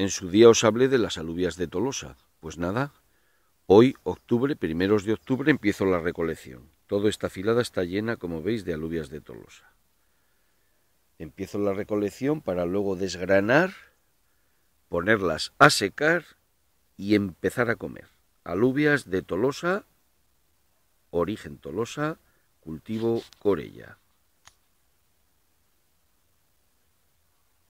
En su día os hablé de las alubias de Tolosa. Pues nada, hoy, octubre, primeros de octubre, empiezo la recolección. Toda esta filada está llena, como veis, de alubias de Tolosa. Empiezo la recolección para luego desgranar, ponerlas a secar y empezar a comer. Alubias de Tolosa, origen Tolosa, cultivo Corella.